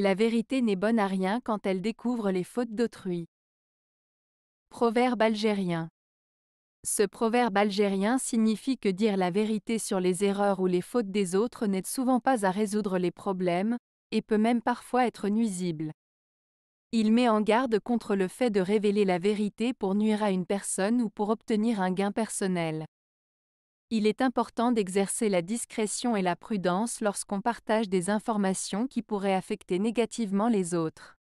La vérité n'est bonne à rien quand elle découvre les fautes d'autrui. Proverbe algérien. Ce proverbe algérien signifie que dire la vérité sur les erreurs ou les fautes des autres n'aide souvent pas à résoudre les problèmes, et peut même parfois être nuisible. Il met en garde contre le fait de révéler la vérité pour nuire à une personne ou pour obtenir un gain personnel. Il est important d'exercer la discrétion et la prudence lorsqu'on partage des informations qui pourraient affecter négativement les autres.